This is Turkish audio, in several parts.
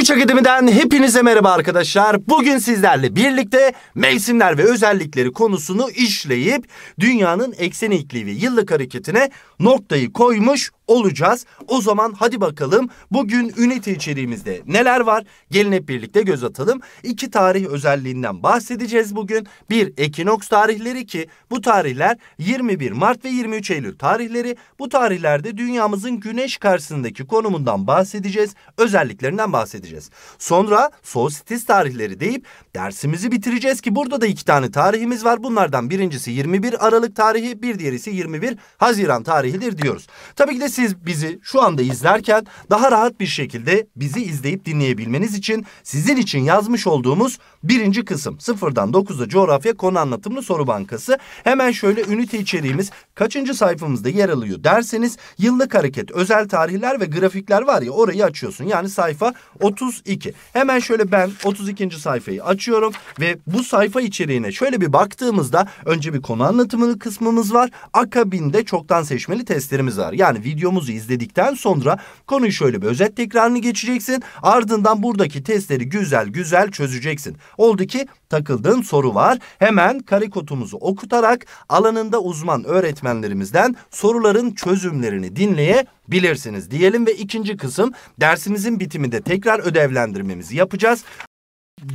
Tonguç Akademi'den hepinize merhaba arkadaşlar. Bugün sizlerle birlikte mevsimler ve özellikleri konusunu işleyip dünyanın ekseni eğikliği ve yıllık hareketine noktayı koymuş olacağız. O zaman hadi bakalım bugün ünite içeriğimizde neler var? Gelin hep birlikte göz atalım. İki tarih özelliğinden bahsedeceğiz bugün. Bir ekinoks tarihleri ki bu tarihler 21 Mart ve 23 Eylül tarihleri. Bu tarihlerde dünyamızın güneş karşısındaki konumundan bahsedeceğiz. Özelliklerinden bahsedeceğiz. Sonra solstitis tarihleri deyip dersimizi bitireceğiz ki burada da iki tane tarihimiz var. Bunlardan birincisi 21 Aralık tarihi, bir diğerisi 21 Haziran tarihidir diyoruz. Tabii ki de siz siz bizi şu anda izlerken daha rahat bir şekilde bizi izleyip dinleyebilmeniz için sizin için yazmış olduğumuz birinci kısım sıfırdan dokuzda coğrafya konu anlatımlı soru bankası. Hemen şöyle ünite içeriğimiz kaçıncı sayfamızda yer alıyor derseniz yıllık hareket özel tarihler ve grafikler var ya orayı açıyorsun yani sayfa 32. Hemen şöyle ben 32. sayfayı açıyorum ve bu sayfa içeriğine şöyle bir baktığımızda önce bir konu anlatımı kısmımız var akabinde çoktan seçmeli testlerimiz var yani video videomuzu izledikten sonra konuyu şöyle bir özet tekrarını geçeceksin. Ardından buradaki testleri güzel güzel çözeceksin. Oldu ki takıldığın soru var. Hemen karikotumuzu okutarak alanında uzman öğretmenlerimizden soruların çözümlerini dinleyebilirsiniz diyelim ve ikinci kısım dersimizin bitiminde tekrar ödevlendirmemizi yapacağız.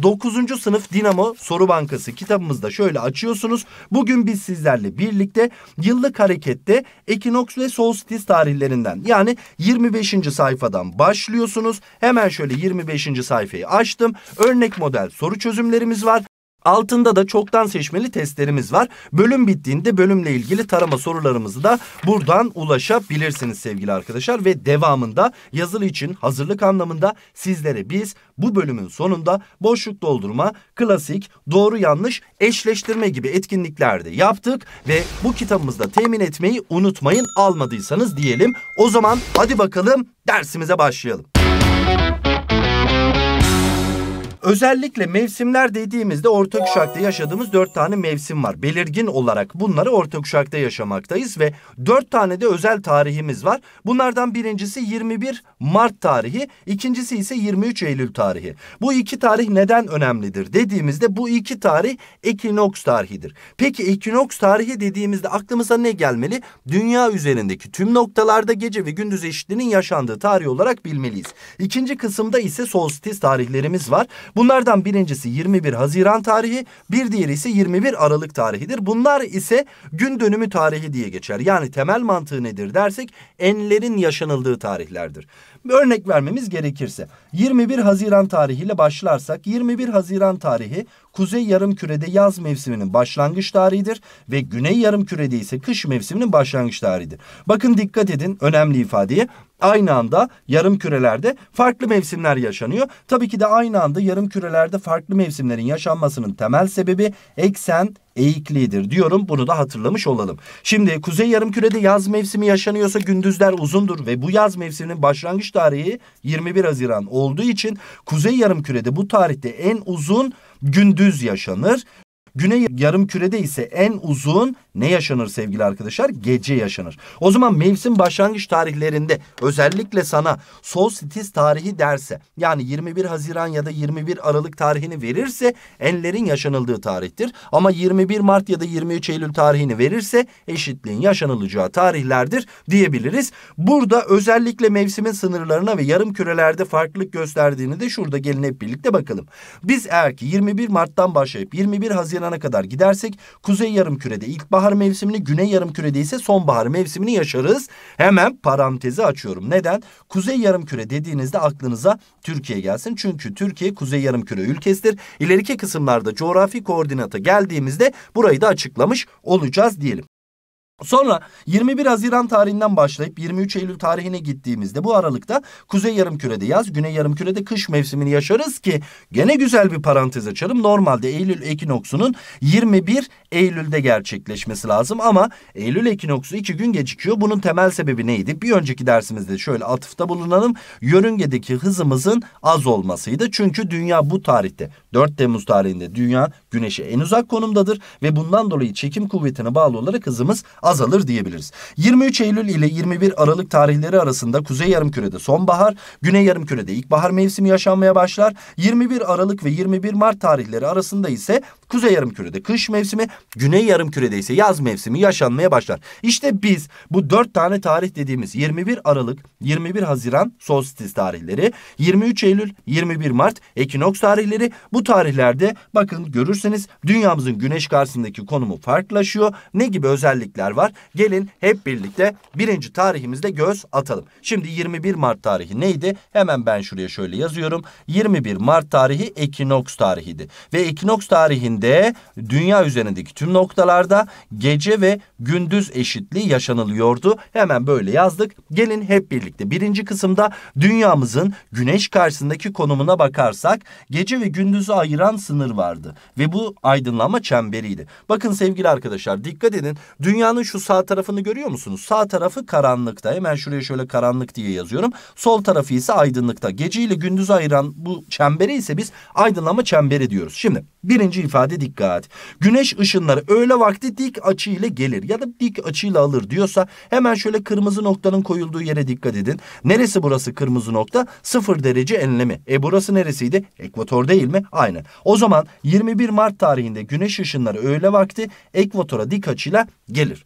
9. sınıf Dinamo Soru Bankası kitabımızda şöyle açıyorsunuz. Bugün biz sizlerle birlikte yıllık harekette ekinoks ve solstis tarihlerinden yani 25. sayfadan başlıyorsunuz. Hemen şöyle 25. sayfayı açtım. Örnek model soru çözümlerimiz var. Altında da çoktan seçmeli testlerimiz var. Bölüm bittiğinde bölümle ilgili tarama sorularımızı da buradan ulaşabilirsiniz sevgili arkadaşlar. Ve devamında yazılı için hazırlık anlamında sizlere biz bu bölümün sonunda boşluk doldurma, klasik, doğru yanlış, eşleştirme gibi etkinliklerde yaptık. Ve bu kitabımızda temin etmeyi unutmayın almadıysanız diyelim. O zaman hadi bakalım dersimize başlayalım. Özellikle mevsimler dediğimizde orta kuşakta yaşadığımız dört tane mevsim var. Belirgin olarak bunları orta kuşakta yaşamaktayız ve dört tane de özel tarihimiz var. Bunlardan birincisi 21 Mart tarihi, ikincisi ise 23 Eylül tarihi. Bu iki tarih neden önemlidir dediğimizde bu iki tarih ekinoks tarihidir. Peki ekinoks tarihi dediğimizde aklımıza ne gelmeli? Dünya üzerindeki tüm noktalarda gece ve gündüz eşitliğinin yaşandığı tarih olarak bilmeliyiz. İkinci kısımda ise solstis tarihlerimiz var. Bunlardan birincisi 21 Haziran tarihi, bir diğeri ise 21 Aralık tarihidir. Bunlar ise gün dönümü tarihi diye geçer. Yani temel mantığı nedir dersek enlerin yaşanıldığı tarihlerdir. Bir örnek vermemiz gerekirse 21 Haziran tarihiyle başlarsak 21 Haziran tarihi kuzey yarım kürede yaz mevsiminin başlangıç tarihidir ve güney yarım kürede ise kış mevsiminin başlangıç tarihidir. Bakın dikkat edin önemli ifadeye aynı anda yarım kürelerde farklı mevsimler yaşanıyor. Tabii ki de aynı anda yarım kürelerde farklı mevsimlerin yaşanmasının temel sebebi eksen eğikliğidir diyorum. Bunu da hatırlamış olalım. Şimdi kuzey yarım kürede yaz mevsimi yaşanıyorsa gündüzler uzundur ve bu yaz mevsiminin başlangıç tarihi 21 Haziran olduğu için kuzey yarım kürede bu tarihte en uzun gündüz yaşanır. Güney yarım kürede ise en uzun ne yaşanır sevgili arkadaşlar? Gece yaşanır. O zaman mevsim başlangıç tarihlerinde özellikle sana solstitis tarihi derse yani 21 Haziran ya da 21 Aralık tarihini verirse enlerin yaşanıldığı tarihtir. Ama 21 Mart ya da 23 Eylül tarihini verirse eşitliğin yaşanılacağı tarihlerdir diyebiliriz. Burada özellikle mevsimin sınırlarına ve yarım kürelerde farklılık gösterdiğini de şurada gelin hep birlikte bakalım. Biz eğer ki 21 Mart'tan başlayıp 21 Haziran'a kadar gidersek kuzey yarım kürede ilkbahar Bahar mevsimini, güney yarımkürede ise sonbahar mevsimini yaşarız. Hemen parantezi açıyorum. Neden? Kuzey yarımküre dediğinizde aklınıza Türkiye gelsin. Çünkü Türkiye kuzey yarımküre ülkesidir. İleriki kısımlarda coğrafi koordinata geldiğimizde burayı da açıklamış olacağız diyelim. Sonra 21 Haziran tarihinden başlayıp 23 Eylül tarihine gittiğimizde bu aralıkta kuzey yarımkürede yaz, güney yarımkürede kış mevsimini yaşarız ki gene güzel bir parantez açarım. Normalde Eylül ekinoksunun 21 Eylül'de gerçekleşmesi lazım ama Eylül ekinoksu iki gün gecikiyor. Bunun temel sebebi neydi? Bir önceki dersimizde şöyle atıfta bulunalım. Yörüngedeki hızımızın az olmasıydı. Çünkü dünya bu tarihte 4 Temmuz tarihinde dünya güneşe en uzak konumdadır ve bundan dolayı çekim kuvvetine bağlı olarak hızımız azalır diyebiliriz. 23 Eylül ile 21 Aralık tarihleri arasında Kuzey Yarımküre'de sonbahar, Güney Yarımküre'de ilkbahar mevsimi yaşanmaya başlar. 21 Aralık ve 21 Mart tarihleri arasında ise Kuzey Yarımküre'de kış mevsimi, Güney Yarımküre'de ise yaz mevsimi yaşanmaya başlar. İşte biz bu dört tane tarih dediğimiz 21 Aralık, 21 Haziran solstis tarihleri, 23 Eylül, 21 Mart ekinoks tarihleri bu tarihlerde bakın görürseniz dünyamızın güneş karşısındaki konumu farklılaşıyor. Ne gibi özellikler var. Gelin hep birlikte birinci tarihimizde göz atalım. Şimdi 21 Mart tarihi neydi? Hemen ben şuraya şöyle yazıyorum. 21 Mart tarihi ekinoks tarihiydi. Ve ekinoks tarihinde dünya üzerindeki tüm noktalarda gece ve gündüz eşitliği yaşanılıyordu. Hemen böyle yazdık. Gelin hep birlikte birinci kısımda dünyamızın güneş karşısındaki konumuna bakarsak gece ve gündüzü ayıran sınır vardı. Ve bu aydınlanma çemberiydi. Bakın sevgili arkadaşlar dikkat edin. Dünyanın şu sağ tarafını görüyor musunuz? Sağ tarafı karanlıkta. Hemen şuraya şöyle karanlık diye yazıyorum. Sol tarafı ise aydınlıkta. Gece ile gündüzü ayıran bu çemberi ise biz aydınlama çemberi diyoruz. Şimdi birinci ifade dikkat. Güneş ışınları öğle vakti dik açı ile gelir ya da dik açıyla alır diyorsa hemen şöyle kırmızı noktanın koyulduğu yere dikkat edin. Neresi burası kırmızı nokta? Sıfır derece enlemi. E burası neresiydi? Ekvator değil mi? Aynen. O zaman 21 Mart tarihinde güneş ışınları öğle vakti ekvatora dik açıyla gelir.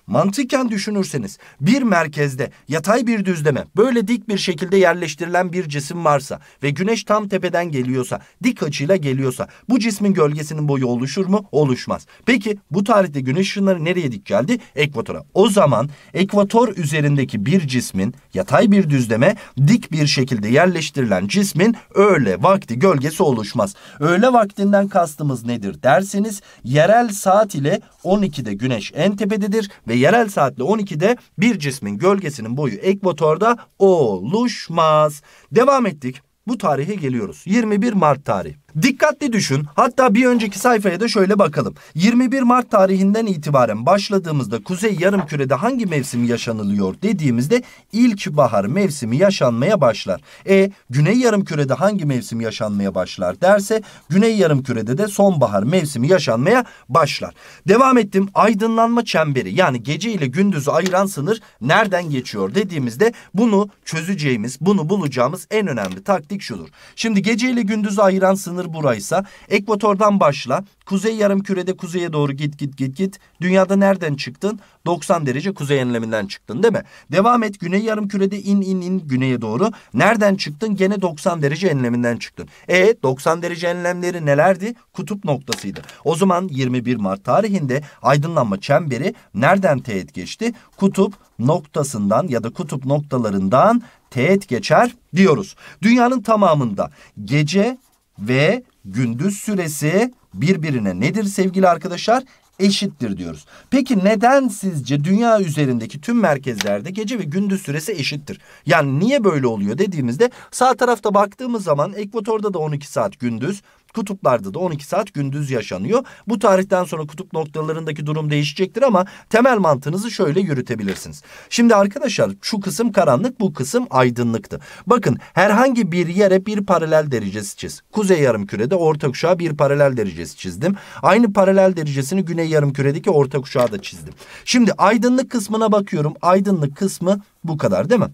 Mantıken düşünürseniz bir merkezde yatay bir düzleme böyle dik bir şekilde yerleştirilen bir cisim varsa ve güneş tam tepeden geliyorsa dik açıyla geliyorsa bu cismin gölgesinin boyu oluşur mu? Oluşmaz. Peki bu tarihte güneş ışınları nereye dik geldi? Ekvatora. O zaman ekvator üzerindeki bir cismin yatay bir düzleme dik bir şekilde yerleştirilen cismin öğle vakti gölgesi oluşmaz. Öğle vaktinden kastımız nedir derseniz yerel saat ile 12'de güneş en tepededir ve ve yerel saatle 12'de bir cismin gölgesinin boyu ekvatorda oluşmaz. Devam ettik. Bu tarihe geliyoruz. 21 Mart tarihi. Dikkatli düşün. Hatta bir önceki sayfaya da şöyle bakalım. 21 Mart tarihinden itibaren başladığımızda Kuzey Yarımküre'de hangi mevsim yaşanılıyor dediğimizde ilkbahar mevsimi yaşanmaya başlar. E Güney Yarımküre'de hangi mevsim yaşanmaya başlar derse Güney Yarımküre'de de sonbahar mevsimi yaşanmaya başlar. Devam ettim. Aydınlanma çemberi yani gece ile gündüzü ayıran sınır nereden geçiyor dediğimizde bunu çözeceğimiz, bunu bulacağımız en önemli taktik şudur. Şimdi gece ile gündüzü ayıran sınır sınır buraysa ekvatordan başla. Kuzey yarım kürede kuzeye doğru git git git git. Dünyada nereden çıktın? 90 derece kuzey enleminden çıktın değil mi? Devam et güney yarım kürede in in in güneye doğru. Nereden çıktın? Gene 90 derece enleminden çıktın. E 90 derece enlemleri nelerdi? Kutup noktasıydı. O zaman 21 Mart tarihinde aydınlanma çemberi nereden teğet geçti? Kutup noktasından ya da kutup noktalarından teğet geçer diyoruz. Dünyanın tamamında gece ve gündüz süresi birbirine nedir sevgili arkadaşlar? Eşittir diyoruz. Peki neden sizce dünya üzerindeki tüm merkezlerde gece ve gündüz süresi eşittir? Yani niye böyle oluyor dediğimizde sağ tarafta baktığımız zaman ekvatorda da 12 saat gündüz, Kutuplarda da 12 saat gündüz yaşanıyor. Bu tarihten sonra kutup noktalarındaki durum değişecektir ama temel mantığınızı şöyle yürütebilirsiniz. Şimdi arkadaşlar şu kısım karanlık bu kısım aydınlıktı. Bakın herhangi bir yere bir paralel derecesi çiz. Kuzey yarım kürede orta kuşağa bir paralel derecesi çizdim. Aynı paralel derecesini güney yarım küredeki orta kuşağa da çizdim. Şimdi aydınlık kısmına bakıyorum. Aydınlık kısmı bu kadar değil mi?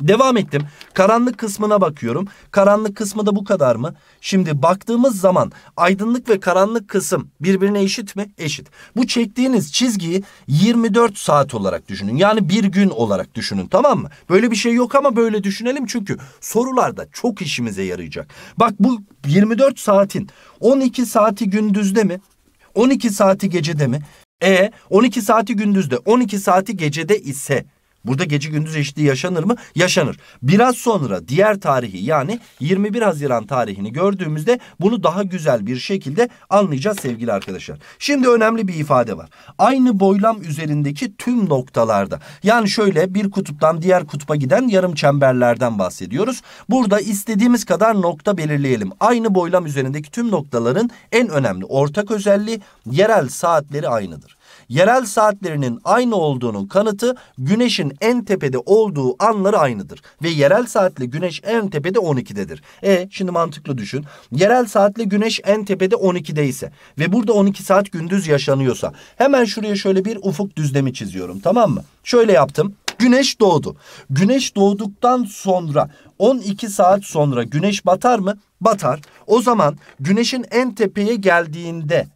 Devam ettim. Karanlık kısmına bakıyorum. Karanlık kısmı da bu kadar mı? Şimdi baktığımız zaman aydınlık ve karanlık kısım birbirine eşit mi? Eşit. Bu çektiğiniz çizgiyi 24 saat olarak düşünün. Yani bir gün olarak düşünün tamam mı? Böyle bir şey yok ama böyle düşünelim çünkü sorularda çok işimize yarayacak. Bak bu 24 saatin 12 saati gündüzde mi? 12 saati gecede mi? E 12 saati gündüzde 12 saati gecede ise Burada gece gündüz eşitliği yaşanır mı? Yaşanır. Biraz sonra diğer tarihi yani 21 Haziran tarihini gördüğümüzde bunu daha güzel bir şekilde anlayacağız sevgili arkadaşlar. Şimdi önemli bir ifade var. Aynı boylam üzerindeki tüm noktalarda. Yani şöyle bir kutuptan diğer kutuba giden yarım çemberlerden bahsediyoruz. Burada istediğimiz kadar nokta belirleyelim. Aynı boylam üzerindeki tüm noktaların en önemli ortak özelliği yerel saatleri aynıdır yerel saatlerinin aynı olduğunun kanıtı güneşin en tepede olduğu anları aynıdır. Ve yerel saatle güneş en tepede 12'dedir. E şimdi mantıklı düşün. Yerel saatle güneş en tepede 12'de ise ve burada 12 saat gündüz yaşanıyorsa hemen şuraya şöyle bir ufuk düzlemi çiziyorum tamam mı? Şöyle yaptım. Güneş doğdu. Güneş doğduktan sonra 12 saat sonra güneş batar mı? Batar. O zaman güneşin en tepeye geldiğinde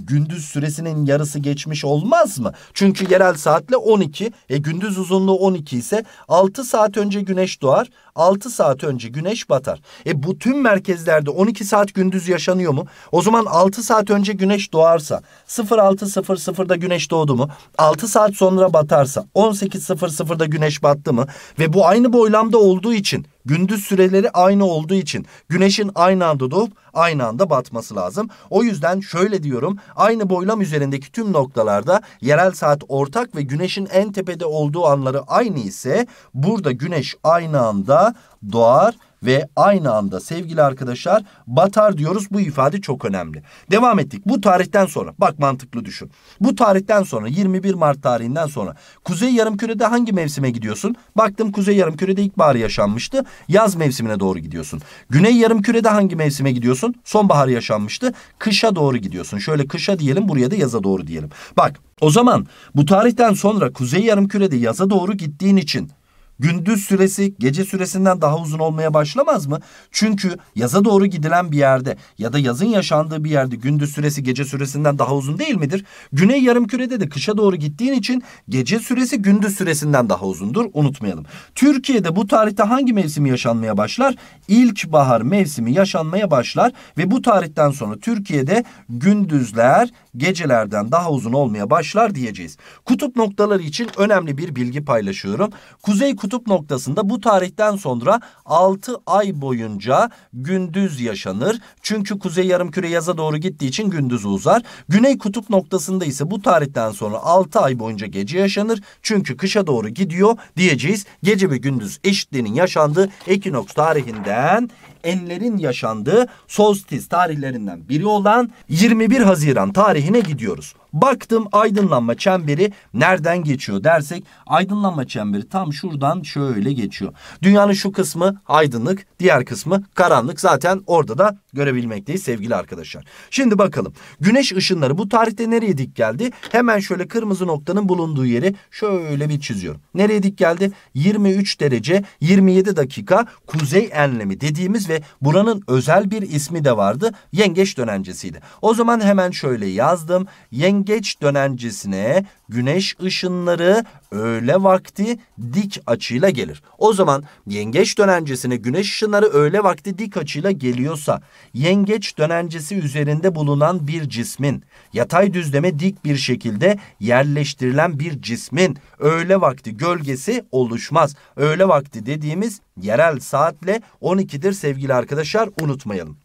gündüz süresinin yarısı geçmiş olmaz mı? Çünkü yerel saatle 12, e gündüz uzunluğu 12 ise 6 saat önce güneş doğar, 6 saat önce güneş batar. E bu tüm merkezlerde 12 saat gündüz yaşanıyor mu? O zaman 6 saat önce güneş doğarsa, 06.00'da güneş doğdu mu? 6 saat sonra batarsa, 18.00'da güneş battı mı? Ve bu aynı boylamda olduğu için Gündüz süreleri aynı olduğu için güneşin aynı anda doğup aynı anda batması lazım. O yüzden şöyle diyorum aynı boylam üzerindeki tüm noktalarda yerel saat ortak ve güneşin en tepede olduğu anları aynı ise burada güneş aynı anda doğar ve aynı anda sevgili arkadaşlar batar diyoruz. Bu ifade çok önemli. Devam ettik. Bu tarihten sonra bak mantıklı düşün. Bu tarihten sonra 21 Mart tarihinden sonra kuzey yarımkürede hangi mevsime gidiyorsun? Baktım kuzey yarımkürede ilkbahar yaşanmıştı. Yaz mevsimine doğru gidiyorsun. Güney yarımkürede hangi mevsime gidiyorsun? Sonbahar yaşanmıştı. Kışa doğru gidiyorsun. Şöyle kışa diyelim buraya da yaza doğru diyelim. Bak o zaman bu tarihten sonra kuzey yarımkürede yaza doğru gittiğin için gündüz süresi gece süresinden daha uzun olmaya başlamaz mı? Çünkü yaza doğru gidilen bir yerde ya da yazın yaşandığı bir yerde gündüz süresi gece süresinden daha uzun değil midir? Güney yarım kürede de kışa doğru gittiğin için gece süresi gündüz süresinden daha uzundur. Unutmayalım. Türkiye'de bu tarihte hangi mevsimi yaşanmaya başlar? İlkbahar mevsimi yaşanmaya başlar ve bu tarihten sonra Türkiye'de gündüzler gecelerden daha uzun olmaya başlar diyeceğiz. Kutup noktaları için önemli bir bilgi paylaşıyorum. Kuzey kutup noktasında bu tarihten sonra 6 ay boyunca gündüz yaşanır. Çünkü kuzey yarımküre yaza doğru gittiği için gündüz uzar. Güney kutup noktasında ise bu tarihten sonra 6 ay boyunca gece yaşanır. Çünkü kışa doğru gidiyor diyeceğiz. Gece ve gündüz eşitliğinin yaşandığı ekinoks tarihinden enlerin yaşandığı solstis tarihlerinden biri olan 21 Haziran tarihine gidiyoruz. Baktım aydınlanma çemberi nereden geçiyor dersek aydınlanma çemberi tam şuradan şöyle geçiyor. Dünyanın şu kısmı aydınlık, diğer kısmı karanlık. Zaten orada da görebilmekteyiz sevgili arkadaşlar. Şimdi bakalım. Güneş ışınları bu tarihte nereye dik geldi? Hemen şöyle kırmızı noktanın bulunduğu yeri şöyle bir çiziyorum. Nereye dik geldi? 23 derece 27 dakika kuzey enlemi dediğimiz ve buranın özel bir ismi de vardı. Yengeç dönencesiydi. O zaman hemen şöyle yazdım. Yengeç yengeç dönencesine güneş ışınları öğle vakti dik açıyla gelir. O zaman yengeç dönencesine güneş ışınları öğle vakti dik açıyla geliyorsa yengeç dönencesi üzerinde bulunan bir cismin yatay düzleme dik bir şekilde yerleştirilen bir cismin öğle vakti gölgesi oluşmaz. Öğle vakti dediğimiz yerel saatle 12'dir sevgili arkadaşlar unutmayalım.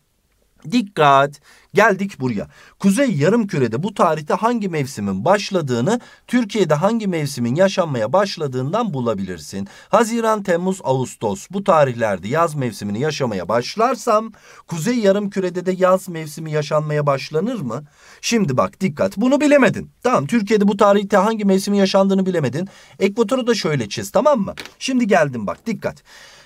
Dikkat! Geldik buraya. Kuzey yarım kürede bu tarihte hangi mevsimin başladığını, Türkiye'de hangi mevsimin yaşanmaya başladığından bulabilirsin. Haziran, Temmuz, Ağustos bu tarihlerde yaz mevsimini yaşamaya başlarsam, Kuzey yarım kürede de yaz mevsimi yaşanmaya başlanır mı? Şimdi bak dikkat. Bunu bilemedin. Tamam, Türkiye'de bu tarihte hangi mevsimin yaşandığını bilemedin. Ekvatoru da şöyle çiz, tamam mı? Şimdi geldim bak. Dikkat.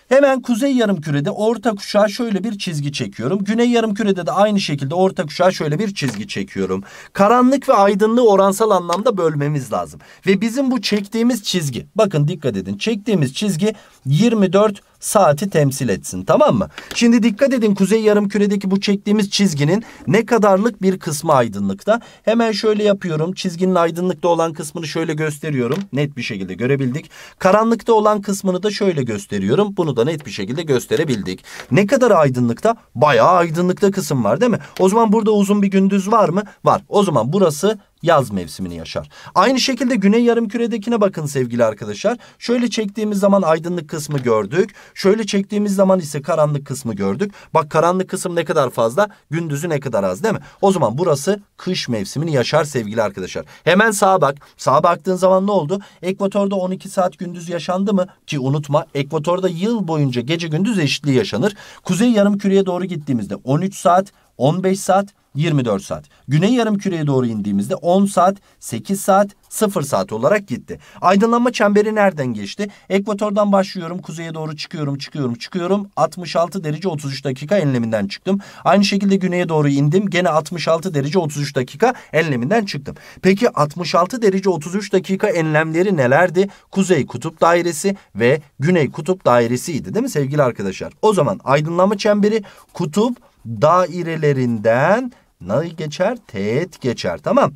Hemen kuzey yarımkürede orta kuşağa şöyle bir çizgi çekiyorum. Güney yarımkürede de aynı şekilde orta kuşağa şöyle bir çizgi çekiyorum. Karanlık ve aydınlığı oransal anlamda bölmemiz lazım. Ve bizim bu çektiğimiz çizgi bakın dikkat edin çektiğimiz çizgi 24 saati temsil etsin tamam mı? Şimdi dikkat edin kuzey yarım küredeki bu çektiğimiz çizginin ne kadarlık bir kısmı aydınlıkta. Hemen şöyle yapıyorum. Çizginin aydınlıkta olan kısmını şöyle gösteriyorum. Net bir şekilde görebildik. Karanlıkta olan kısmını da şöyle gösteriyorum. Bunu da net bir şekilde gösterebildik. Ne kadar aydınlıkta? Bayağı aydınlıkta kısım var değil mi? O zaman burada uzun bir gündüz var mı? Var. O zaman burası yaz mevsimini yaşar. Aynı şekilde güney yarım küredekine bakın sevgili arkadaşlar. Şöyle çektiğimiz zaman aydınlık kısmı gördük. Şöyle çektiğimiz zaman ise karanlık kısmı gördük. Bak karanlık kısım ne kadar fazla, gündüzü ne kadar az değil mi? O zaman burası kış mevsimini yaşar sevgili arkadaşlar. Hemen sağa bak. Sağa baktığın zaman ne oldu? Ekvatorda 12 saat gündüz yaşandı mı? Ki unutma ekvatorda yıl boyunca gece gündüz eşitliği yaşanır. Kuzey yarım küreye doğru gittiğimizde 13 saat, 15 saat, 24 saat. Güney yarım küreye doğru indiğimizde 10 saat, 8 saat, 0 saat olarak gitti. Aydınlanma çemberi nereden geçti? Ekvatordan başlıyorum, kuzeye doğru çıkıyorum, çıkıyorum, çıkıyorum. 66 derece 33 dakika enleminden çıktım. Aynı şekilde güneye doğru indim. Gene 66 derece 33 dakika enleminden çıktım. Peki 66 derece 33 dakika enlemleri nelerdi? Kuzey kutup dairesi ve güney kutup dairesiydi değil mi sevgili arkadaşlar? O zaman aydınlanma çemberi kutup dairelerinden na geçer, teğet geçer. Tamam.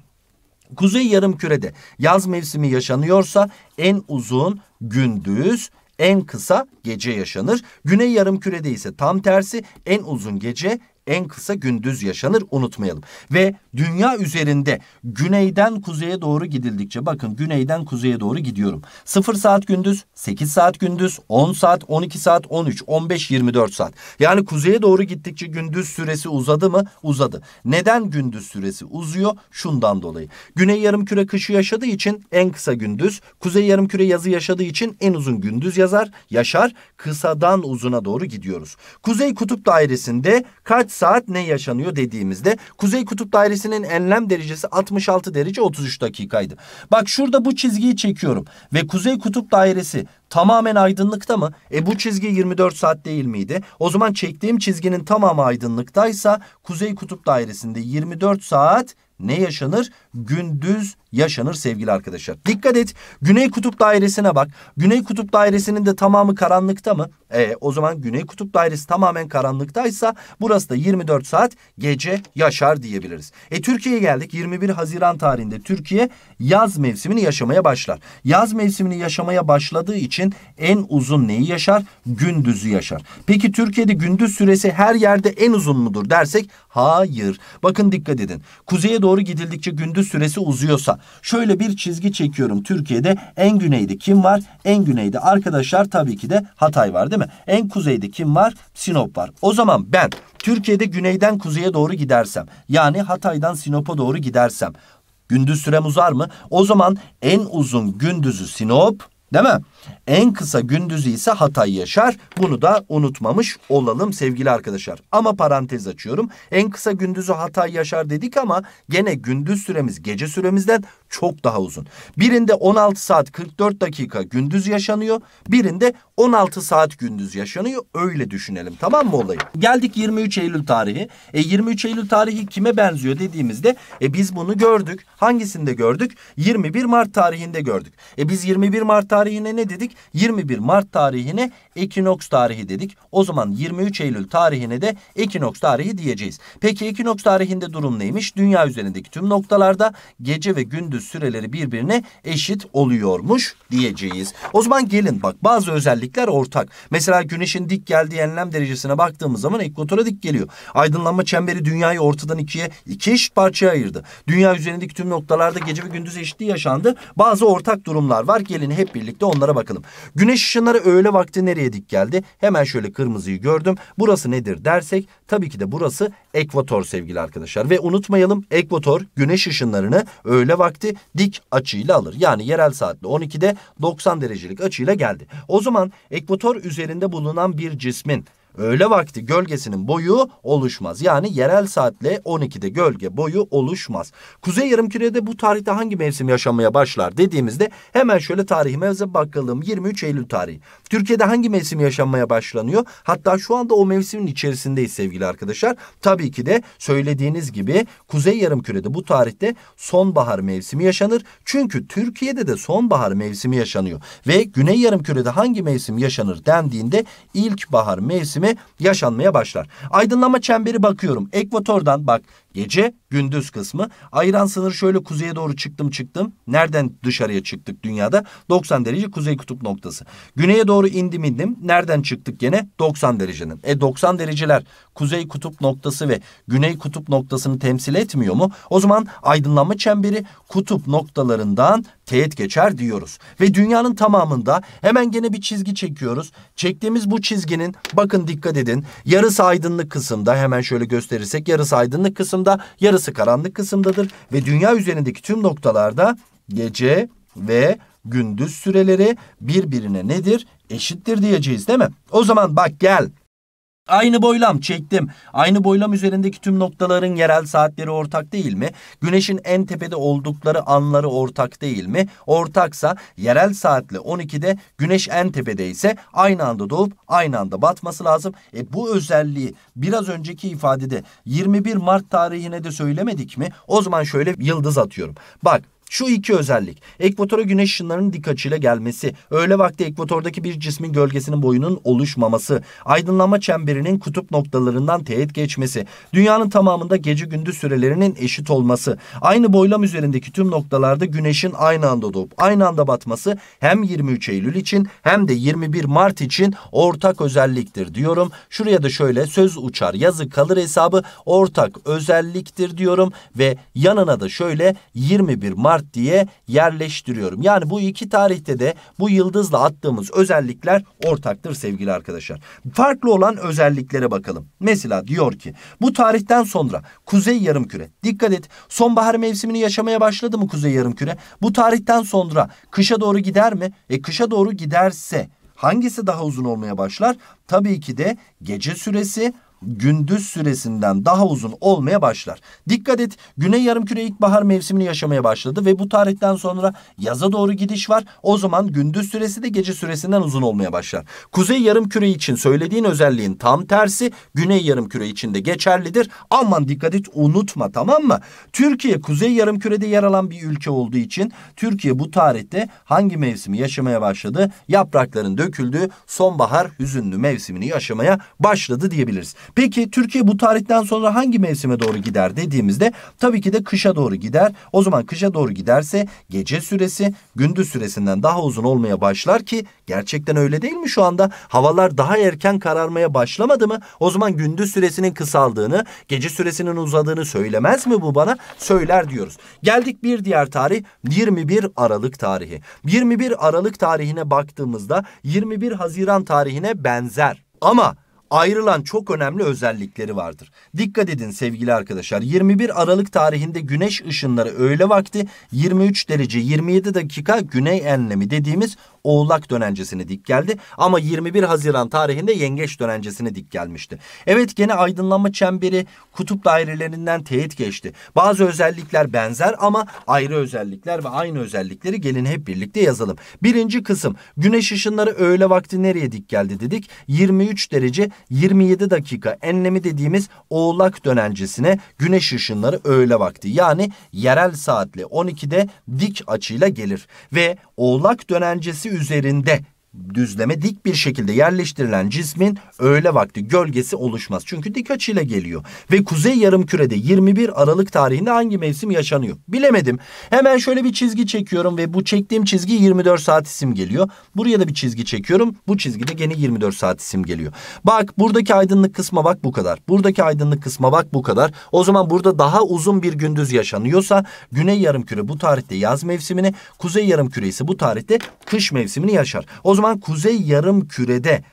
Kuzey yarım kürede yaz mevsimi yaşanıyorsa en uzun gündüz, en kısa gece yaşanır. Güney yarım kürede ise tam tersi en uzun gece, en kısa gündüz yaşanır unutmayalım. Ve dünya üzerinde güneyden kuzeye doğru gidildikçe bakın güneyden kuzeye doğru gidiyorum. 0 saat gündüz, 8 saat gündüz, 10 saat, 12 saat, 13, 15, 24 saat. Yani kuzeye doğru gittikçe gündüz süresi uzadı mı? Uzadı. Neden gündüz süresi uzuyor? Şundan dolayı. Güney yarım küre kışı yaşadığı için en kısa gündüz, kuzey yarım küre yazı yaşadığı için en uzun gündüz yazar, yaşar. Kısadan uzuna doğru gidiyoruz. Kuzey kutup dairesinde kaç saat ne yaşanıyor dediğimizde Kuzey Kutup Dairesi'nin enlem derecesi 66 derece 33 dakikaydı. Bak şurada bu çizgiyi çekiyorum ve Kuzey Kutup Dairesi tamamen aydınlıkta mı? E bu çizgi 24 saat değil miydi? O zaman çektiğim çizginin tamamı aydınlıktaysa Kuzey Kutup Dairesi'nde 24 saat ne yaşanır? Gündüz yaşanır sevgili arkadaşlar. Dikkat et güney kutup dairesine bak. Güney kutup dairesinin de tamamı karanlıkta mı? E, o zaman güney kutup dairesi tamamen karanlıktaysa burası da 24 saat gece yaşar diyebiliriz. E Türkiye'ye geldik 21 Haziran tarihinde Türkiye yaz mevsimini yaşamaya başlar. Yaz mevsimini yaşamaya başladığı için en uzun neyi yaşar? Gündüzü yaşar. Peki Türkiye'de gündüz süresi her yerde en uzun mudur dersek hayır. Bakın dikkat edin. Kuzeye doğru gidildikçe gündüz süresi uzuyorsa şöyle bir çizgi çekiyorum. Türkiye'de en güneyde kim var? En güneyde arkadaşlar tabii ki de Hatay var değil mi? En kuzeyde kim var? Sinop var. O zaman ben Türkiye'de güneyden kuzeye doğru gidersem yani Hatay'dan Sinop'a doğru gidersem gündüz sürem uzar mı? O zaman en uzun gündüzü Sinop Değil mi? En kısa gündüzü ise Hatay Yaşar. Bunu da unutmamış olalım sevgili arkadaşlar. Ama parantez açıyorum. En kısa gündüzü Hatay Yaşar dedik ama gene gündüz süremiz gece süremizden çok daha uzun. Birinde 16 saat 44 dakika gündüz yaşanıyor. Birinde 16 saat gündüz yaşanıyor. Öyle düşünelim tamam mı olayı? Geldik 23 Eylül tarihi. E 23 Eylül tarihi kime benziyor dediğimizde e biz bunu gördük. Hangisinde gördük? 21 Mart tarihinde gördük. E biz 21 Mart tarihine ne dedik? 21 Mart tarihine ekinoks tarihi dedik. O zaman 23 Eylül tarihine de ekinoks tarihi diyeceğiz. Peki ekinoks tarihinde durum neymiş? Dünya üzerindeki tüm noktalarda gece ve gündüz süreleri birbirine eşit oluyormuş diyeceğiz. O zaman gelin bak bazı özellikler ortak. Mesela güneşin dik geldiği enlem derecesine baktığımız zaman ekvatora dik geliyor. Aydınlanma çemberi dünyayı ortadan ikiye iki eşit parçaya ayırdı. Dünya üzerindeki tüm noktalarda gece ve gündüz eşitliği yaşandı. Bazı ortak durumlar var. Gelin hep birlikte onlara bakalım. Güneş ışınları öğle vakti nereye dedik geldi. Hemen şöyle kırmızıyı gördüm. Burası nedir dersek tabii ki de burası ekvator sevgili arkadaşlar. Ve unutmayalım ekvator güneş ışınlarını öğle vakti dik açıyla alır. Yani yerel saatte 12'de 90 derecelik açıyla geldi. O zaman ekvator üzerinde bulunan bir cismin Öğle vakti gölgesinin boyu oluşmaz. Yani yerel saatle 12'de gölge boyu oluşmaz. Kuzey yarımkürede bu tarihte hangi mevsim yaşamaya başlar dediğimizde hemen şöyle tarihimize bakalım. 23 Eylül tarihi. Türkiye'de hangi mevsim yaşanmaya başlanıyor? Hatta şu anda o mevsimin içerisindeyiz sevgili arkadaşlar. Tabii ki de söylediğiniz gibi Kuzey yarımkürede bu tarihte sonbahar mevsimi yaşanır. Çünkü Türkiye'de de sonbahar mevsimi yaşanıyor. Ve Güney yarımkürede hangi mevsim yaşanır dendiğinde ilkbahar mevsimi mevsimi yaşanmaya başlar. Aydınlanma çemberi bakıyorum. Ekvatordan bak Gece gündüz kısmı. Ayıran sınır şöyle kuzeye doğru çıktım çıktım. Nereden dışarıya çıktık dünyada? 90 derece kuzey kutup noktası. Güneye doğru indim indim. Nereden çıktık gene? 90 derecenin. E 90 dereceler kuzey kutup noktası ve güney kutup noktasını temsil etmiyor mu? O zaman aydınlanma çemberi kutup noktalarından teğet geçer diyoruz. Ve dünyanın tamamında hemen gene bir çizgi çekiyoruz. Çektiğimiz bu çizginin bakın dikkat edin. Yarısı aydınlık kısımda hemen şöyle gösterirsek yarısı aydınlık kısım kısımda, yarısı karanlık kısımdadır ve dünya üzerindeki tüm noktalarda gece ve gündüz süreleri birbirine nedir? Eşittir diyeceğiz değil mi? O zaman bak gel Aynı boylam çektim. Aynı boylam üzerindeki tüm noktaların yerel saatleri ortak değil mi? Güneşin en tepede oldukları anları ortak değil mi? Ortaksa yerel saatle 12'de güneş en tepede ise aynı anda doğup aynı anda batması lazım. E bu özelliği biraz önceki ifadede 21 Mart tarihine de söylemedik mi? O zaman şöyle yıldız atıyorum. Bak şu iki özellik. Ekvatora güneş ışınlarının dik açıyla gelmesi, öğle vakti ekvatordaki bir cismin gölgesinin boyunun oluşmaması, aydınlanma çemberinin kutup noktalarından teğet geçmesi, dünyanın tamamında gece gündüz sürelerinin eşit olması, aynı boylam üzerindeki tüm noktalarda güneşin aynı anda doğup aynı anda batması hem 23 Eylül için hem de 21 Mart için ortak özelliktir diyorum. Şuraya da şöyle söz uçar yazı kalır hesabı ortak özelliktir diyorum ve yanına da şöyle 21 Mart şart diye yerleştiriyorum. Yani bu iki tarihte de bu yıldızla attığımız özellikler ortaktır sevgili arkadaşlar. Farklı olan özelliklere bakalım. Mesela diyor ki bu tarihten sonra kuzey yarım küre. dikkat et sonbahar mevsimini yaşamaya başladı mı kuzey yarım küre? Bu tarihten sonra kışa doğru gider mi? E kışa doğru giderse hangisi daha uzun olmaya başlar? Tabii ki de gece süresi gündüz süresinden daha uzun olmaya başlar. Dikkat et güney yarımküre ilkbahar mevsimini yaşamaya başladı ve bu tarihten sonra yaza doğru gidiş var. O zaman gündüz süresi de gece süresinden uzun olmaya başlar. Kuzey yarımküre için söylediğin özelliğin tam tersi güney yarımküre için de geçerlidir. Aman dikkat et unutma tamam mı? Türkiye kuzey yarımkürede yer alan bir ülke olduğu için Türkiye bu tarihte hangi mevsimi yaşamaya başladı? Yaprakların döküldüğü sonbahar hüzünlü mevsimini yaşamaya başladı diyebiliriz. Peki Türkiye bu tarihten sonra hangi mevsime doğru gider dediğimizde tabii ki de kışa doğru gider. O zaman kışa doğru giderse gece süresi gündüz süresinden daha uzun olmaya başlar ki gerçekten öyle değil mi şu anda? Havalar daha erken kararmaya başlamadı mı? O zaman gündüz süresinin kısaldığını, gece süresinin uzadığını söylemez mi bu bana? Söyler diyoruz. Geldik bir diğer tarih 21 Aralık tarihi. 21 Aralık tarihine baktığımızda 21 Haziran tarihine benzer. Ama ayrılan çok önemli özellikleri vardır. Dikkat edin sevgili arkadaşlar 21 Aralık tarihinde güneş ışınları öğle vakti 23 derece 27 dakika güney enlemi dediğimiz oğlak dönencesine dik geldi. Ama 21 Haziran tarihinde yengeç dönencesine dik gelmişti. Evet gene aydınlanma çemberi kutup dairelerinden teğet geçti. Bazı özellikler benzer ama ayrı özellikler ve aynı özellikleri gelin hep birlikte yazalım. Birinci kısım güneş ışınları öğle vakti nereye dik geldi dedik. 23 derece 27 dakika enlemi dediğimiz oğlak dönencesine güneş ışınları öğle vakti yani yerel saatle 12'de dik açıyla gelir ve oğlak dönencesi üzerinde düzleme dik bir şekilde yerleştirilen cismin öğle vakti gölgesi oluşmaz. Çünkü dik açıyla geliyor. Ve kuzey yarım kürede 21 Aralık tarihinde hangi mevsim yaşanıyor? Bilemedim. Hemen şöyle bir çizgi çekiyorum ve bu çektiğim çizgi 24 saat isim geliyor. Buraya da bir çizgi çekiyorum. Bu çizgide gene 24 saat isim geliyor. Bak buradaki aydınlık kısma bak bu kadar. Buradaki aydınlık kısma bak bu kadar. O zaman burada daha uzun bir gündüz yaşanıyorsa güney yarım küre bu tarihte yaz mevsimini, kuzey yarım küre ise bu tarihte kış mevsimini yaşar. O zaman kuzey yarım kürede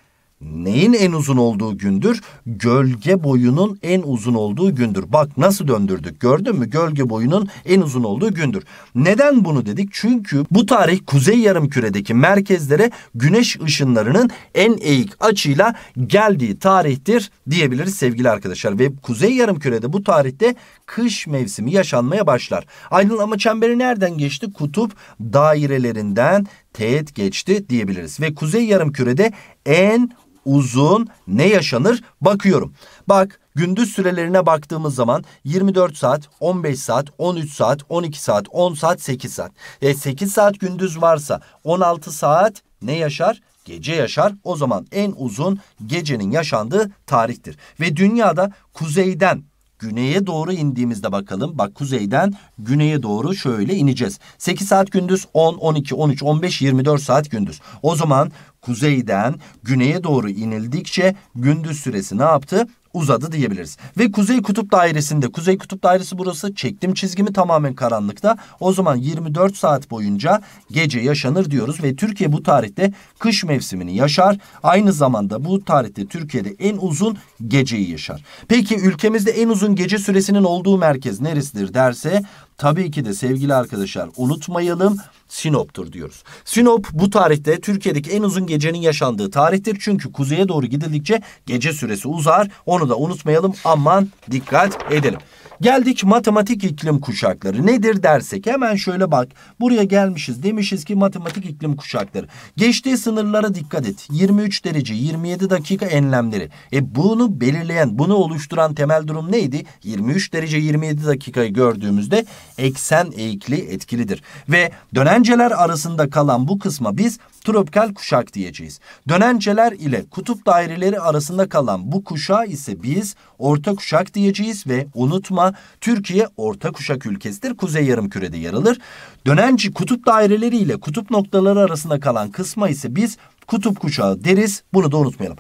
neyin en uzun olduğu gündür? Gölge boyunun en uzun olduğu gündür. Bak nasıl döndürdük gördün mü? Gölge boyunun en uzun olduğu gündür. Neden bunu dedik? Çünkü bu tarih kuzey yarım küredeki merkezlere güneş ışınlarının en eğik açıyla geldiği tarihtir diyebiliriz sevgili arkadaşlar. Ve kuzey yarım kürede bu tarihte kış mevsimi yaşanmaya başlar. Aydınlanma çemberi nereden geçti? Kutup dairelerinden teğet geçti diyebiliriz. Ve kuzey yarım kürede en uzun ne yaşanır bakıyorum. Bak gündüz sürelerine baktığımız zaman 24 saat, 15 saat, 13 saat, 12 saat, 10 saat, 8 saat. E 8 saat gündüz varsa 16 saat ne yaşar? Gece yaşar. O zaman en uzun gecenin yaşandığı tarihtir. Ve dünyada kuzeyden Güneye doğru indiğimizde bakalım. Bak kuzeyden güneye doğru şöyle ineceğiz. 8 saat gündüz, 10, 12, 13, 15, 24 saat gündüz. O zaman kuzeyden güneye doğru inildikçe gündüz süresi ne yaptı? uzadı diyebiliriz. Ve kuzey kutup dairesinde kuzey kutup dairesi burası çektim çizgimi tamamen karanlıkta. O zaman 24 saat boyunca gece yaşanır diyoruz ve Türkiye bu tarihte kış mevsimini yaşar. Aynı zamanda bu tarihte Türkiye'de en uzun geceyi yaşar. Peki ülkemizde en uzun gece süresinin olduğu merkez neresidir derse tabii ki de sevgili arkadaşlar unutmayalım Sinop'tur diyoruz. Sinop bu tarihte Türkiye'deki en uzun gecenin yaşandığı tarihtir. Çünkü kuzeye doğru gidildikçe gece süresi uzar. Onu da unutmayalım. Aman dikkat edelim. Geldik matematik iklim kuşakları. Nedir dersek hemen şöyle bak. Buraya gelmişiz demişiz ki matematik iklim kuşakları. Geçtiği sınırlara dikkat et. 23 derece 27 dakika enlemleri. E bunu belirleyen bunu oluşturan temel durum neydi? 23 derece 27 dakikayı gördüğümüzde eksen eğikli etkilidir. Ve dönenceler arasında kalan bu kısma biz tropikal kuşak diyeceğiz. Dönenceler ile kutup daireleri arasında kalan bu kuşağı ise biz orta kuşak diyeceğiz ve unutma Türkiye orta kuşak ülkesidir. Kuzey yarımkürede yer alır. Dönenci kutup daireleri ile kutup noktaları arasında kalan kısma ise biz kutup kuşağı deriz. Bunu da unutmayalım.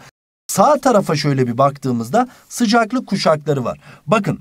Sağ tarafa şöyle bir baktığımızda sıcaklık kuşakları var. Bakın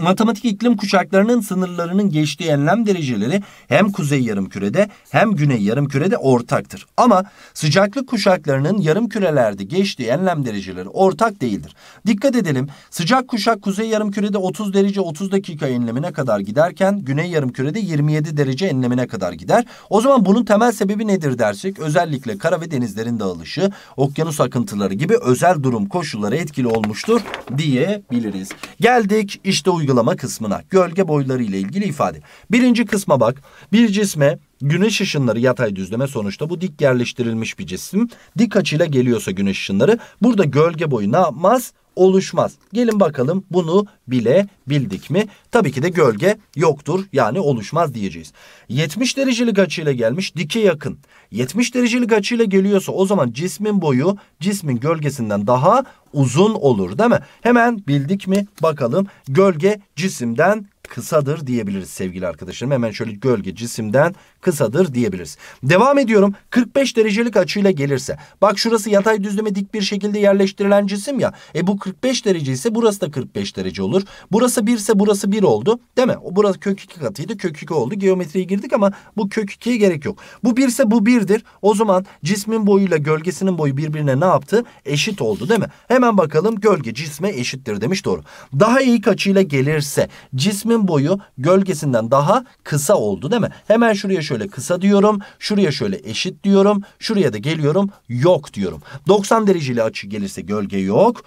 Matematik iklim kuşaklarının sınırlarının geçtiği enlem dereceleri hem kuzey yarımkürede hem güney yarımkürede ortaktır. Ama sıcaklık kuşaklarının yarımkürelerde geçtiği enlem dereceleri ortak değildir. Dikkat edelim. Sıcak kuşak kuzey yarımkürede 30 derece 30 dakika enlemine kadar giderken güney yarımkürede 27 derece enlemine kadar gider. O zaman bunun temel sebebi nedir dersek özellikle kara ve denizlerin dağılışı, okyanus akıntıları gibi özel durum koşulları etkili olmuştur diyebiliriz. Geldik işte uygun uygulama kısmına gölge boyları ile ilgili ifade. Birinci kısma bak. Bir cisme güneş ışınları yatay düzleme sonuçta bu dik yerleştirilmiş bir cisim. Dik açıyla geliyorsa güneş ışınları burada gölge boyu ne yapmaz? oluşmaz. Gelin bakalım bunu bile bildik mi? Tabii ki de gölge yoktur yani oluşmaz diyeceğiz. 70 derecelik açıyla gelmiş dike yakın. 70 derecelik açıyla geliyorsa o zaman cismin boyu cismin gölgesinden daha uzun olur değil mi? Hemen bildik mi bakalım gölge cisimden kısadır diyebiliriz sevgili arkadaşlarım. Hemen şöyle gölge cisimden kısadır diyebiliriz. Devam ediyorum. 45 derecelik açıyla gelirse. Bak şurası yatay düzleme dik bir şekilde yerleştirilen cisim ya. E bu 45 derece ise burası da 45 derece olur. Burası 1 ise burası 1 oldu. Değil mi? O burası kök 2 katıydı. Kök 2 oldu. Geometriye girdik ama bu kök 2'ye gerek yok. Bu 1 ise bu 1'dir. O zaman cismin boyuyla gölgesinin boyu birbirine ne yaptı? Eşit oldu değil mi? Hemen bakalım gölge cisme eşittir demiş doğru. Daha iyi açıyla gelirse cismin boyu gölgesinden daha kısa oldu değil mi? Hemen şuraya şöyle şöyle kısa diyorum. Şuraya şöyle eşit diyorum. Şuraya da geliyorum yok diyorum. 90 dereceli açı gelirse gölge yok.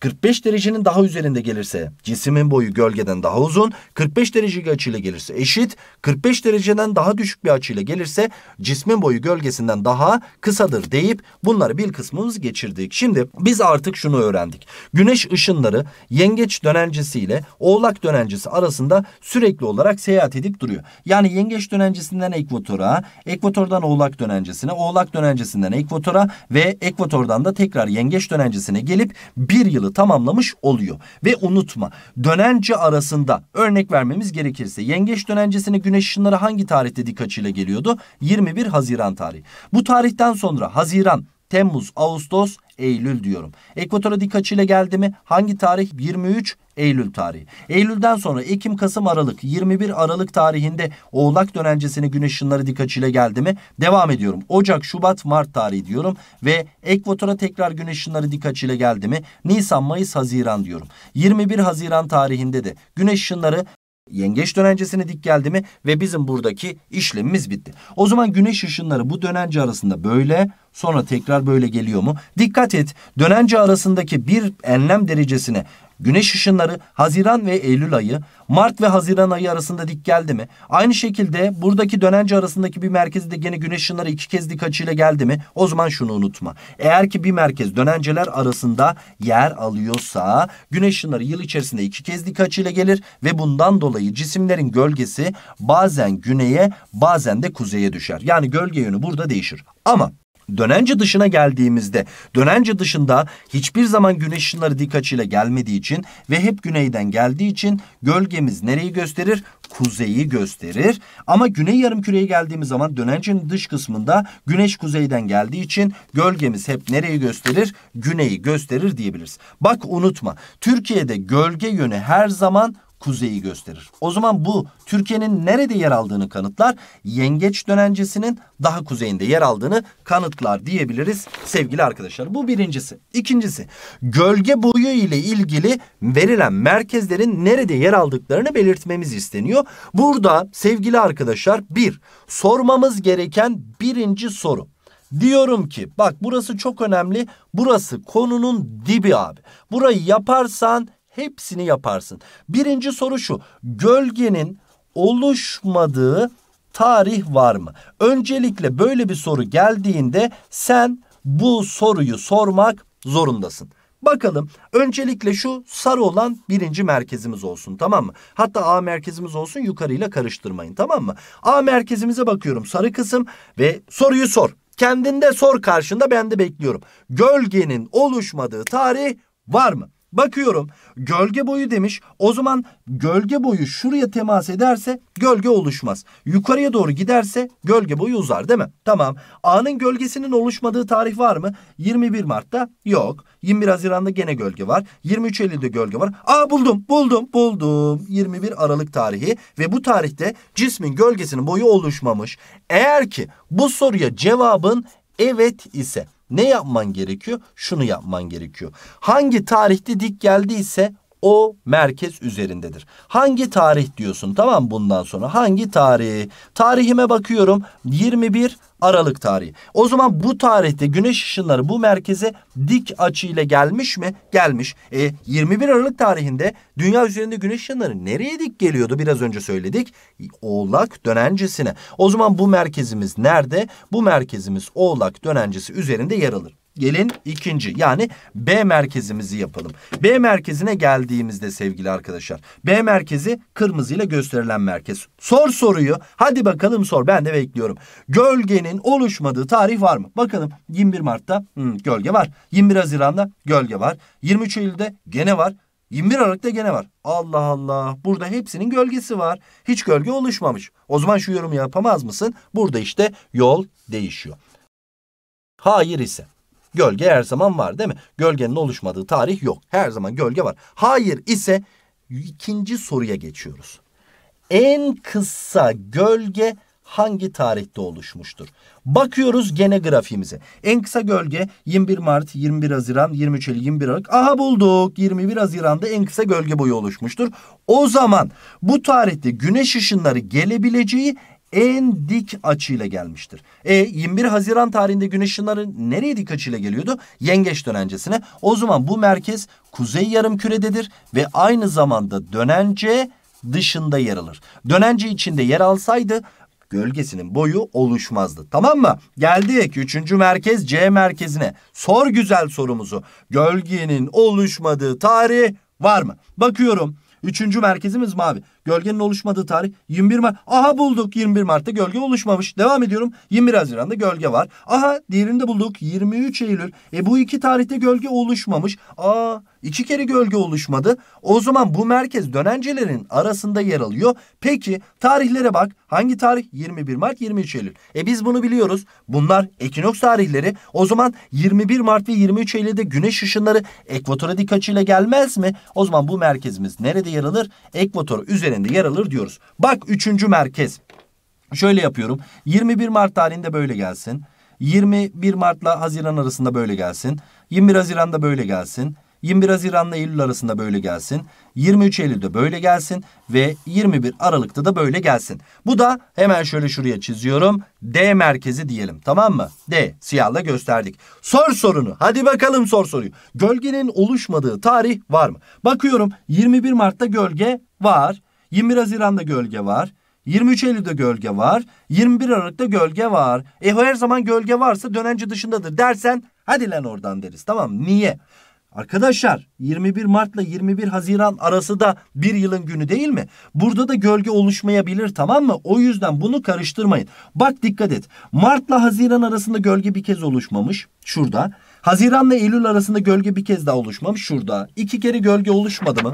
45 derecenin daha üzerinde gelirse cismin boyu gölgeden daha uzun, 45 derecelik açıyla gelirse eşit, 45 dereceden daha düşük bir açıyla gelirse cismin boyu gölgesinden daha kısadır deyip bunları bir kısmımız geçirdik. Şimdi biz artık şunu öğrendik. Güneş ışınları yengeç dönencesi ile oğlak dönencesi arasında sürekli olarak seyahat edip duruyor. Yani yengeç dönencesinden ekvatora, ekvatordan oğlak dönencesine, oğlak dönencesinden ekvatora ve ekvatordan da tekrar yengeç dönencesine gelip bir yılı yılını tamamlamış oluyor. Ve unutma dönence arasında örnek vermemiz gerekirse yengeç dönencesine güneş ışınları hangi tarihte dik açıyla geliyordu? 21 Haziran tarihi. Bu tarihten sonra Haziran Temmuz, Ağustos, Eylül diyorum. Ekvatora dik açıyla geldi mi? Hangi tarih? 23 Eylül tarihi. Eylül'den sonra Ekim, Kasım, Aralık 21 Aralık tarihinde Oğlak dönencesine güneş ışınları dik açıyla geldi mi? Devam ediyorum. Ocak, Şubat, Mart tarihi diyorum ve ekvatora tekrar güneş ışınları dik açıyla geldi mi? Nisan, Mayıs, Haziran diyorum. 21 Haziran tarihinde de güneş ışınları yengeç dönencesine dik geldi mi ve bizim buradaki işlemimiz bitti. O zaman güneş ışınları bu dönence arasında böyle Sonra tekrar böyle geliyor mu? Dikkat et. Dönence arasındaki bir enlem derecesine güneş ışınları Haziran ve Eylül ayı, Mart ve Haziran ayı arasında dik geldi mi? Aynı şekilde buradaki dönence arasındaki bir merkezde gene güneş ışınları iki kez dik açıyla geldi mi? O zaman şunu unutma. Eğer ki bir merkez dönenceler arasında yer alıyorsa güneş ışınları yıl içerisinde iki kez dik açıyla gelir ve bundan dolayı cisimlerin gölgesi bazen güneye bazen de kuzeye düşer. Yani gölge yönü burada değişir. Ama Dönence dışına geldiğimizde dönence dışında hiçbir zaman güneş ışınları dik açıyla gelmediği için ve hep güneyden geldiği için gölgemiz nereyi gösterir? Kuzeyi gösterir. Ama güney yarım küreye geldiğimiz zaman dönencenin dış kısmında güneş kuzeyden geldiği için gölgemiz hep nereyi gösterir? Güneyi gösterir diyebiliriz. Bak unutma Türkiye'de gölge yönü her zaman kuzeyi gösterir. O zaman bu Türkiye'nin nerede yer aldığını kanıtlar, yengeç dönencesinin daha kuzeyinde yer aldığını kanıtlar diyebiliriz sevgili arkadaşlar. Bu birincisi. İkincisi, gölge boyu ile ilgili verilen merkezlerin nerede yer aldıklarını belirtmemiz isteniyor. Burada sevgili arkadaşlar bir, sormamız gereken birinci soru. Diyorum ki bak burası çok önemli. Burası konunun dibi abi. Burayı yaparsan Hepsini yaparsın. Birinci soru şu. Gölgenin oluşmadığı tarih var mı? Öncelikle böyle bir soru geldiğinde sen bu soruyu sormak zorundasın. Bakalım öncelikle şu sarı olan birinci merkezimiz olsun tamam mı? Hatta A merkezimiz olsun yukarıyla karıştırmayın tamam mı? A merkezimize bakıyorum sarı kısım ve soruyu sor. Kendinde sor karşında ben de bekliyorum. Gölgenin oluşmadığı tarih var mı? Bakıyorum gölge boyu demiş. O zaman gölge boyu şuraya temas ederse gölge oluşmaz. Yukarıya doğru giderse gölge boyu uzar değil mi? Tamam. A'nın gölgesinin oluşmadığı tarih var mı? 21 Mart'ta yok. 21 Haziran'da gene gölge var. 23 Eylül'de gölge var. Aa buldum buldum buldum. 21 Aralık tarihi ve bu tarihte cismin gölgesinin boyu oluşmamış. Eğer ki bu soruya cevabın evet ise ne yapman gerekiyor? Şunu yapman gerekiyor. Hangi tarihte dik geldiyse o merkez üzerindedir. Hangi tarih diyorsun tamam bundan sonra hangi tarihi? Tarihime bakıyorum 21 Aralık tarihi. O zaman bu tarihte güneş ışınları bu merkeze dik açıyla gelmiş mi? Gelmiş. E, 21 Aralık tarihinde dünya üzerinde güneş ışınları nereye dik geliyordu? Biraz önce söyledik. Oğlak dönencesine. O zaman bu merkezimiz nerede? Bu merkezimiz Oğlak dönencesi üzerinde yer alır. Gelin ikinci yani B merkezimizi yapalım. B merkezine geldiğimizde sevgili arkadaşlar. B merkezi kırmızıyla gösterilen merkez. Sor soruyu. Hadi bakalım sor. Ben de bekliyorum. Gölgenin oluşmadığı tarih var mı? Bakalım 21 Mart'ta hmm, gölge var. 21 Haziran'da gölge var. 23 Eylül'de gene var. 21 Aralık'ta gene var. Allah Allah burada hepsinin gölgesi var. Hiç gölge oluşmamış. O zaman şu yorumu yapamaz mısın? Burada işte yol değişiyor. Hayır ise Gölge her zaman var değil mi? Gölgenin oluşmadığı tarih yok. Her zaman gölge var. Hayır ise ikinci soruya geçiyoruz. En kısa gölge hangi tarihte oluşmuştur? Bakıyoruz gene grafiğimize. En kısa gölge 21 Mart, 21 Haziran, 23 Eylül, 21 Aralık. Aha bulduk. 21 Haziran'da en kısa gölge boyu oluşmuştur. O zaman bu tarihte güneş ışınları gelebileceği en dik açıyla gelmiştir. E 21 Haziran tarihinde güneş ışınları nereye dik açıyla geliyordu? Yengeç dönencesine. O zaman bu merkez kuzey yarım kürededir ve aynı zamanda dönence dışında yer alır. Dönence içinde yer alsaydı gölgesinin boyu oluşmazdı. Tamam mı? Geldik üçüncü merkez C merkezine. Sor güzel sorumuzu. Gölgenin oluşmadığı tarih var mı? Bakıyorum. Üçüncü merkezimiz mavi. Gölgenin oluşmadığı tarih 21 Mart. Aha bulduk 21 Mart'ta gölge oluşmamış. Devam ediyorum. 21 Haziran'da gölge var. Aha diğerinde bulduk. 23 Eylül. E bu iki tarihte gölge oluşmamış. Aa iki kere gölge oluşmadı. O zaman bu merkez dönencelerin arasında yer alıyor. Peki tarihlere bak. Hangi tarih? 21 Mart 23 Eylül. E biz bunu biliyoruz. Bunlar ekinoks tarihleri. O zaman 21 Mart ve 23 Eylül'de güneş ışınları ekvatora dik açıyla gelmez mi? O zaman bu merkezimiz nerede yer alır? Ekvator üzerinde tarihinde yer alır diyoruz. Bak üçüncü merkez. Şöyle yapıyorum. 21 Mart tarihinde böyle gelsin. 21 Mart'la Haziran arasında böyle gelsin. 21 Haziran'da böyle gelsin. 21 Haziran'la Eylül arasında böyle gelsin. 23 Eylül'de böyle gelsin ve 21 Aralık'ta da böyle gelsin. Bu da hemen şöyle şuraya çiziyorum. D merkezi diyelim tamam mı? D siyahla gösterdik. Sor sorunu. Hadi bakalım sor soruyu. Gölgenin oluşmadığı tarih var mı? Bakıyorum 21 Mart'ta gölge var. 21 Haziran'da gölge var. 23 Eylül'de gölge var. 21 Aralık'ta gölge var. E her zaman gölge varsa dönence dışındadır dersen hadi lan oradan deriz. Tamam niye? Arkadaşlar 21 Mart'la 21 Haziran arası da bir yılın günü değil mi? Burada da gölge oluşmayabilir tamam mı? O yüzden bunu karıştırmayın. Bak dikkat et. Mart'la Haziran arasında gölge bir kez oluşmamış. Şurada. Haziran'la Eylül arasında gölge bir kez daha oluşmamış. Şurada. İki kere gölge oluşmadı mı?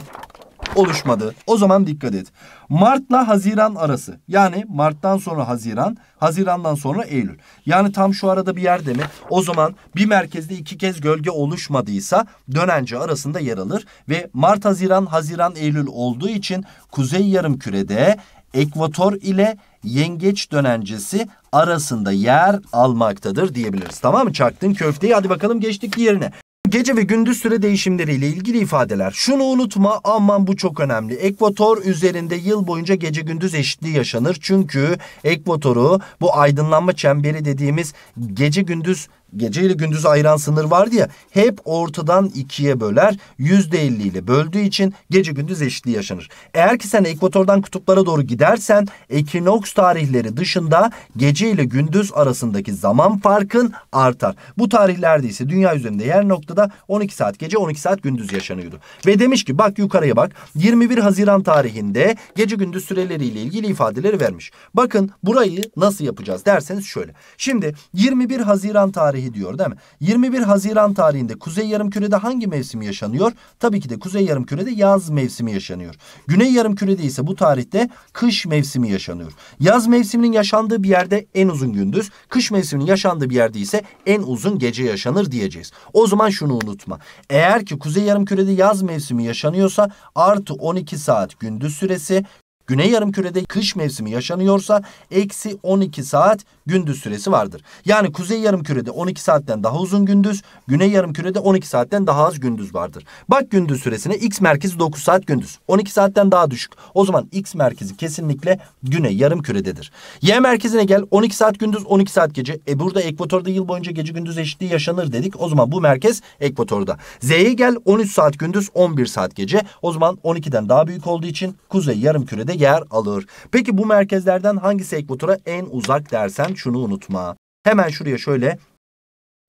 oluşmadı. O zaman dikkat et. Mart'la Haziran arası. Yani Mart'tan sonra Haziran, Haziran'dan sonra Eylül. Yani tam şu arada bir yerde mi? O zaman bir merkezde iki kez gölge oluşmadıysa dönence arasında yer alır ve Mart, Haziran, Haziran, Eylül olduğu için kuzey yarım kürede ekvator ile yengeç dönencesi arasında yer almaktadır diyebiliriz. Tamam mı? Çaktın köfteyi. Hadi bakalım geçtik diğerine. Gece ve gündüz süre değişimleriyle ilgili ifadeler. Şunu unutma aman bu çok önemli. Ekvator üzerinde yıl boyunca gece gündüz eşitliği yaşanır. Çünkü ekvatoru bu aydınlanma çemberi dediğimiz gece gündüz gece ile gündüz ayıran sınır vardı ya hep ortadan ikiye böler yüzde elli ile böldüğü için gece gündüz eşitliği yaşanır. Eğer ki sen ekvatordan kutuplara doğru gidersen ekinoks tarihleri dışında gece ile gündüz arasındaki zaman farkın artar. Bu tarihlerde ise dünya üzerinde her noktada 12 saat gece 12 saat gündüz yaşanıyordu. Ve demiş ki bak yukarıya bak 21 Haziran tarihinde gece gündüz süreleriyle ilgili ifadeleri vermiş. Bakın burayı nasıl yapacağız derseniz şöyle. Şimdi 21 Haziran tarihi tarihi diyor değil mi? 21 Haziran tarihinde Kuzey Yarımküre'de hangi mevsim yaşanıyor? Tabii ki de Kuzey Yarımküre'de yaz mevsimi yaşanıyor. Güney Yarımküre'de ise bu tarihte kış mevsimi yaşanıyor. Yaz mevsiminin yaşandığı bir yerde en uzun gündüz, kış mevsiminin yaşandığı bir yerde ise en uzun gece yaşanır diyeceğiz. O zaman şunu unutma. Eğer ki Kuzey Yarımküre'de yaz mevsimi yaşanıyorsa artı 12 saat gündüz süresi, Güney yarımkürede kış mevsimi yaşanıyorsa eksi 12 saat gündüz süresi vardır. Yani kuzey yarımkürede 12 saatten daha uzun gündüz, güney yarımkürede 12 saatten daha az gündüz vardır. Bak gündüz süresine x merkezi 9 saat gündüz. 12 saatten daha düşük. O zaman x merkezi kesinlikle güney yarımkürededir. Y merkezine gel 12 saat gündüz 12 saat gece. E burada ekvatorda yıl boyunca gece gündüz eşitliği yaşanır dedik. O zaman bu merkez ekvatorda. Z'ye gel 13 saat gündüz 11 saat gece. O zaman 12'den daha büyük olduğu için kuzey yarımkürede yer alır. Peki bu merkezlerden hangisi ekvatora en uzak dersen şunu unutma. Hemen şuraya şöyle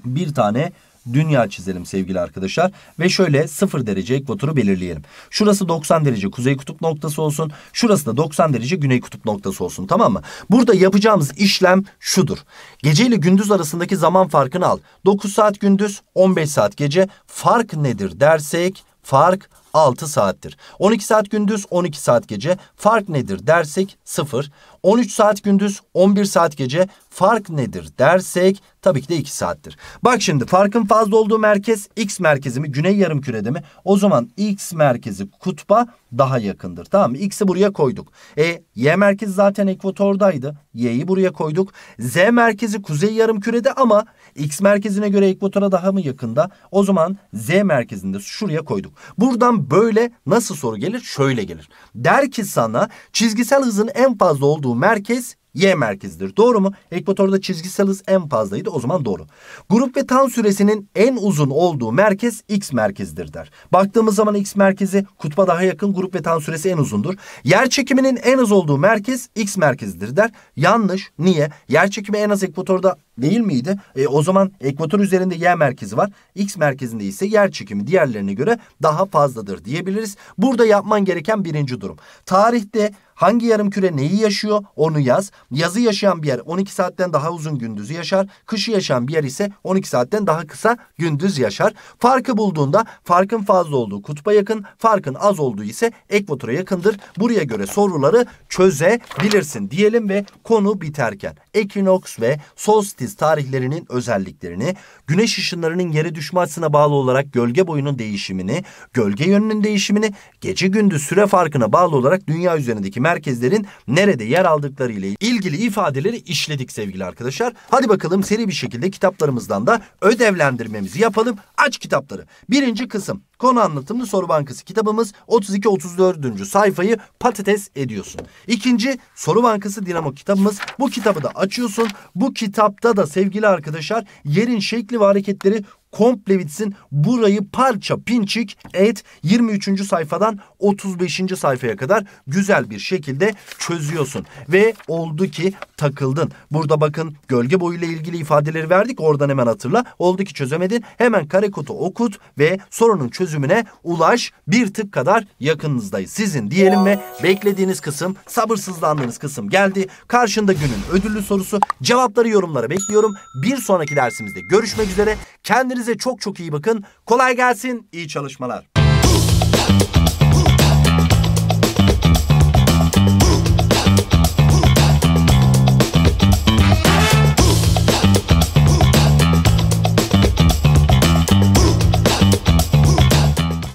bir tane dünya çizelim sevgili arkadaşlar. Ve şöyle 0 derece ekvatoru belirleyelim. Şurası 90 derece kuzey kutup noktası olsun. Şurası da 90 derece güney kutup noktası olsun tamam mı? Burada yapacağımız işlem şudur. Gece ile gündüz arasındaki zaman farkını al. 9 saat gündüz 15 saat gece fark nedir dersek fark 6 saattir. 12 saat gündüz, 12 saat gece. Fark nedir dersek 0. 13 saat gündüz, 11 saat gece fark nedir dersek tabii ki de 2 saattir. Bak şimdi farkın fazla olduğu merkez x merkezi mi, güney yarım kürede mi? O zaman x merkezi kutba daha yakındır. Tamam mı? X'i buraya koyduk. E y merkezi zaten ekvatordaydı. Y'yi buraya koyduk. Z merkezi kuzey yarım kürede ama x merkezine göre ekvatora daha mı yakında? O zaman z merkezinde şuraya koyduk. Buradan böyle nasıl soru gelir? Şöyle gelir. Der ki sana çizgisel hızın en fazla olduğu olduğu merkez Y merkezidir. Doğru mu? Ekvatorda çizgisel hız en fazlaydı. O zaman doğru. Grup ve tan süresinin en uzun olduğu merkez X merkezidir der. Baktığımız zaman X merkezi kutba daha yakın. Grup ve tan süresi en uzundur. Yer çekiminin en az olduğu merkez X merkezidir der. Yanlış. Niye? Yer çekimi en az ekvatorda değil miydi? E, o zaman ekvator üzerinde Y merkezi var. X merkezinde ise yer çekimi diğerlerine göre daha fazladır diyebiliriz. Burada yapman gereken birinci durum. Tarihte Hangi yarım küre neyi yaşıyor onu yaz. Yazı yaşayan bir yer 12 saatten daha uzun gündüzü yaşar. Kışı yaşayan bir yer ise 12 saatten daha kısa gündüz yaşar. Farkı bulduğunda farkın fazla olduğu kutba yakın, farkın az olduğu ise ekvatora yakındır. Buraya göre soruları çözebilirsin diyelim ve konu biterken ekinoks ve solstis tarihlerinin özelliklerini, güneş ışınlarının yere düşme açısına bağlı olarak gölge boyunun değişimini, gölge yönünün değişimini, gece gündüz süre farkına bağlı olarak dünya üzerindeki merkezlerin nerede yer aldıkları ile ilgili ifadeleri işledik sevgili arkadaşlar. Hadi bakalım seri bir şekilde kitaplarımızdan da ödevlendirmemizi yapalım. Aç kitapları. Birinci kısım Konu anlatımlı soru bankası kitabımız 32-34. sayfayı patates ediyorsun. İkinci soru bankası dinamo kitabımız bu kitabı da açıyorsun. Bu kitapta da sevgili arkadaşlar yerin şekli ve hareketleri komple bitsin. Burayı parça pinçik et 23. sayfadan 35. sayfaya kadar güzel bir şekilde çözüyorsun. Ve oldu ki takıldın. Burada bakın gölge boyuyla ilgili ifadeleri verdik. Oradan hemen hatırla. Oldu ki çözemedin. Hemen kare kodu okut ve sorunun çözümüne ulaş. Bir tık kadar yakınınızdayız. Sizin diyelim ve beklediğiniz kısım, sabırsızlandığınız kısım geldi. Karşında günün ödüllü sorusu. Cevapları yorumlara bekliyorum. Bir sonraki dersimizde görüşmek üzere. Kendinize Kendinize çok çok iyi bakın. Kolay gelsin, iyi çalışmalar.